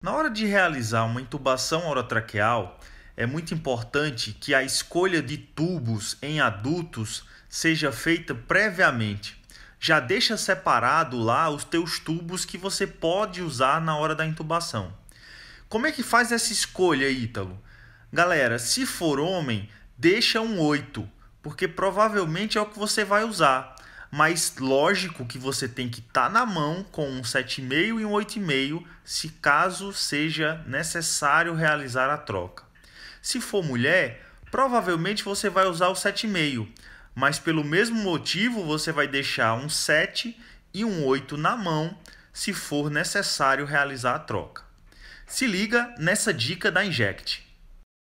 Na hora de realizar uma intubação orotraqueal, é muito importante que a escolha de tubos em adultos seja feita previamente. Já deixa separado lá os teus tubos que você pode usar na hora da intubação. Como é que faz essa escolha, Ítalo? Galera, se for homem, deixa um 8, porque provavelmente é o que você vai usar mas lógico que você tem que estar tá na mão com um 7,5 e um 8,5 se caso seja necessário realizar a troca. Se for mulher, provavelmente você vai usar o 7,5, mas pelo mesmo motivo você vai deixar um 7 e um 8 na mão se for necessário realizar a troca. Se liga nessa dica da Inject.